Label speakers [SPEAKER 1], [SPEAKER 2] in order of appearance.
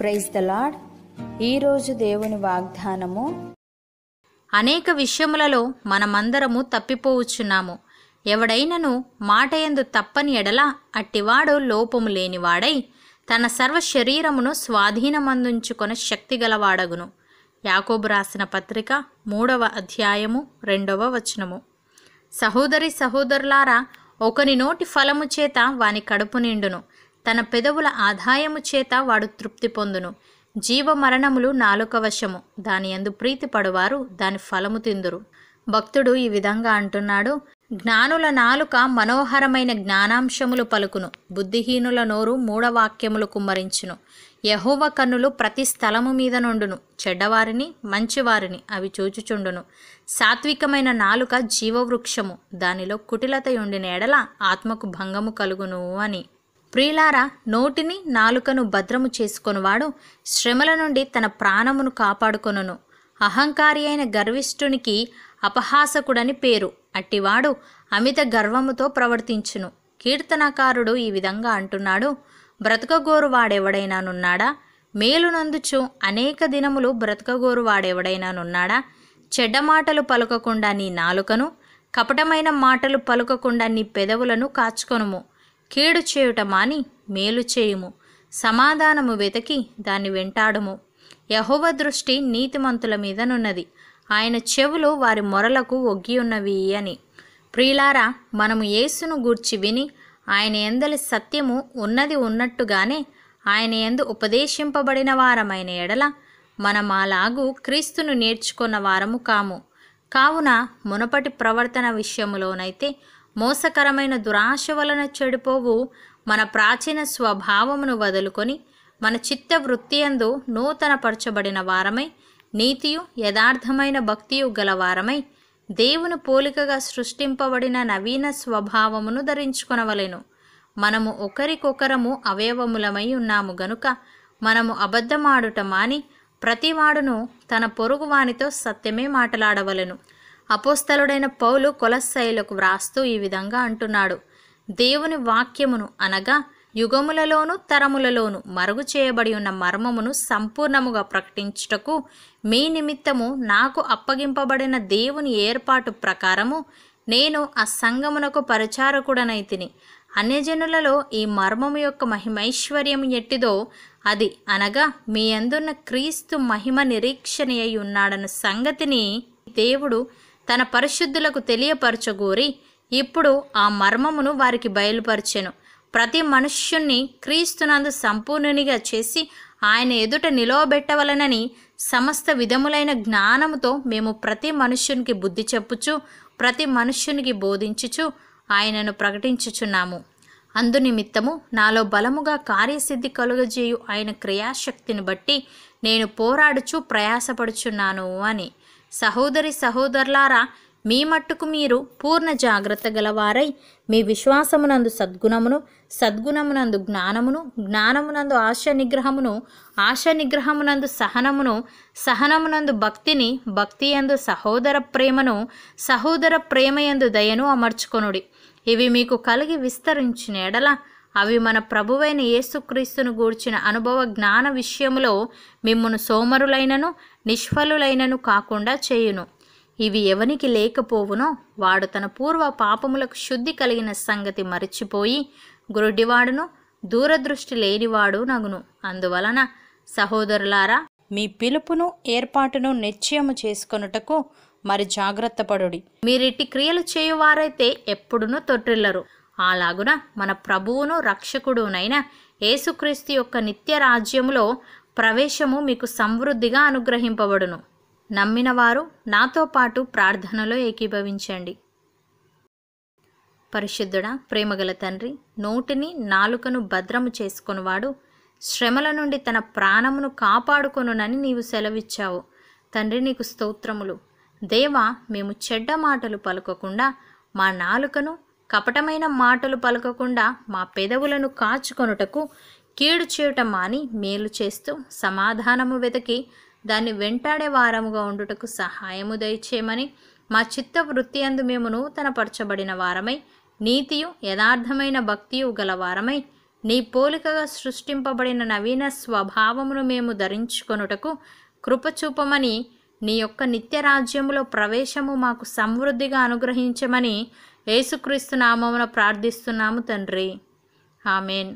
[SPEAKER 1] praise the lord ఈరోజు దేవుని వాగ్దానము అనేక విషయములలో మనమందరము తప్పిపోవచ్చున్నాము ఎవడైనను మాటయందు తప్పని ఎడల అట్టివాడు లోపము లేనివాడై తన సర్వ శరీరమును స్వాధీనమందుంచుకొన శక్తి గలవాడగును యాకోబు రాసిన పత్రిక మూడవ అధ్యాయము రెండవ వచనము సహోదరి సహోదరులారా ఒకని నోటి ఫలము చేత వాని కడుపు నిండును తన పెదవుల ఆదాయము చేత వాడు తృప్తి పొందును జీవ మరణములు నాలుక వశము దాని ఎందు ప్రీతి పడువారు దాని ఫలము తిందురు భక్తుడు ఈ విధంగా అంటున్నాడు జ్ఞానుల నాలుక మనోహరమైన జ్ఞానాంశములు పలుకును బుద్ధిహీనుల నోరు మూఢవాక్యములు కుమ్మరించును యహోవ కన్నులు ప్రతి స్థలము మీద నుండును చెడ్డవారిని మంచివారిని అవి చూచుచుండును సాత్వికమైన నాలుక జీవవృక్షము దానిలో కుటిలత ఉండిన ఎడల ఆత్మకు భంగము కలుగును అని ప్రియులారా నోటిని నాలుకను భద్రము చేసుకొనివాడు శ్రమల నుండి తన ప్రాణమును కాపాడుకొనును అహంకారి అయిన గర్విష్ఠునికి అపహాసకుడని పేరు అట్టివాడు అమిత గర్వముతో ప్రవర్తించును కీర్తనకారుడు ఈ విధంగా అంటున్నాడు బ్రతకగోరు వాడెవడైనానున్నాడా మేలునందుచు అనేక దినములు బ్రతకగోరు వాడెవడైనానున్నాడా చెడ్డ మాటలు పలుకకుండా నీ నాలుకను కపటమైన మాటలు పలుకకుండా నీ పెదవులను కాచుకొనుము కీడు చేయుట మాని మేలు చేయుము సమాధానము వెతకి దాన్ని వెంటాడుము యహోవ దృష్టి నీతిమంతుల మీదనున్నది ఆయన చెవులు వారి మొరలకు ఒగ్గి ఉన్నవి అని ప్రియులారా మనము యేసును గూర్చి విని ఆయన ఎందలి సత్యము ఉన్నది ఉన్నట్టుగానే ఆయన ఎందు ఉపదేశింపబడిన వారమైన ఎడల మనం క్రీస్తును నేర్చుకున్న వారము కాము కావున మునపటి ప్రవర్తన విషయములోనైతే మోసకరమైన దురాశ వలన చెడిపోవు మన ప్రాచీన స్వభావమును వదులుకొని మన వృత్తి అందు నూతనపరచబడిన వారమై నీతియు యథార్థమైన భక్తియు గల వారమై దేవుని పోలికగా సృష్టింపబడిన నవీన స్వభావమును ధరించుకొనవలెను మనము ఒకరికొకరము అవయవములమై ఉన్నాము గనుక మనము అబద్ధమాడుట మాని ప్రతివాడును తన పొరుగువానితో సత్యమే మాట్లాడవలను అపోస్తలుడైన పౌలు కొలస్సైలకు వ్రాస్తూ ఈ విధంగా అంటున్నాడు దేవుని వాక్యమును అనగా యుగములలోను తరములలోను మరుగు చేయబడి ఉన్న మర్మమును సంపూర్ణముగా ప్రకటించుటకు మీ నిమిత్తము నాకు అప్పగింపబడిన దేవుని ఏర్పాటు ప్రకారము నేను ఆ సంగమునకు పరిచారకుడనైతిని అన్యజనులలో ఈ మర్మము యొక్క మహిమైశ్వర్యం ఎట్టిదో అది అనగా మీ అందున్న క్రీస్తు మహిమ ఉన్నాడన్న సంగతిని దేవుడు తన పరిశుద్ధులకు తెలియపరచగూరి ఇప్పుడు ఆ మర్మమును వారికి బయలుపరిచెను ప్రతి మనుష్యుణ్ణి క్రీస్తునందు సంపూర్ణునిగా చేసి ఆయన ఎదుట నిలవబెట్టవలనని సమస్త విధములైన జ్ఞానముతో మేము ప్రతి మనుష్యునికి బుద్ధి చెప్పుచు ప్రతి మనుష్యునికి బోధించుచు ఆయనను ప్రకటించుచున్నాము అందునిమిత్తము నాలో బలముగా కార్యసిద్ధి కలుగజేయు ఆయన క్రియాశక్తిని బట్టి నేను పోరాడుచు ప్రయాసపడుచున్నాను అని సహోదరి సహోదరులారా మీ మట్టుకు మీరు పూర్ణ జాగ్రత్త గలవారై మీ విశ్వాసమునందు సద్గుణమును సద్గుణమునందు జ్ఞానమును జ్ఞానమునందు ఆశ నిగ్రహమును ఆశ నిగ్రహమునందు సహనమును సహనమునందు భక్తిని భక్తి ఎందు సహోదర ప్రేమను సహోదర ప్రేమ దయను అమర్చుకొనుడి ఇవి మీకు కలిగి విస్తరించిన ఎడల అవి మన ప్రభువైన యేసుక్రీస్తును గూర్చిన అనుభవ జ్ఞాన విషయంలో మిమ్మను సోమరులైనను నిష్ఫలులైనను కాకుండా చేయును ఇవి ఎవనికి లేకపోవునో వాడు తన పూర్వ పాపములకు శుద్ధి కలిగిన సంగతి మరిచిపోయి గురుడివాడును దూరదృష్టి లేనివాడు నగును అందువలన సహోదరులారా మీ పిలుపును ఏర్పాటును నిశ్చయము చేసుకొనుటకు మరి జాగ్రత్తపడుడి మీరిట్టి క్రియలు చేయువారైతే ఎప్పుడునూ తొట్టిల్లరు అలాగున మన ప్రభువును రక్షకుడునైన యేసుక్రీస్తు యొక్క నిత్య రాజ్యములో ప్రవేశము మీకు సమృద్ధిగా అనుగ్రహింపబడును నమ్మిన వారు నాతో పాటు ప్రార్థనలో ఏకీభవించండి పరిశుద్ధుడ ప్రేమగల తండ్రి నోటిని నాలుకను భద్రము చేసుకునివాడు శ్రమల నుండి తన ప్రాణమును కాపాడుకొనునని నీవు సెలవిచ్చావు తండ్రి నీకు స్తోత్రములు దేవ మేము చెడ్డ మాటలు పలుకకుండా మా నాలుకను కపటమైన మాటలు పలకకుండా మా పెదవులను కాచుకొనుటకు కీడు చేయుట మాని మేలు చేస్తూ సమాధానము వెతికి దాన్ని వెంటాడే వారముగా ఉండుటకు సహాయము దయచేయమని మా చిత్త వృత్తి అందు మేము నూతనపరచబడిన వారమై నీతియు యథార్థమైన భక్తియు గల వారమై నీ పోలికగా సృష్టింపబడిన నవీన స్వభావమును మేము ధరించుకొనుటకు కృపచూపమని నీ యొక్క నిత్యరాజ్యములో ప్రవేశము మాకు సమృద్ధిగా అనుగ్రహించమని యేసుక్రీస్తు నామమున ప్రార్థిస్తున్నాము తండ్రి ఆమెన్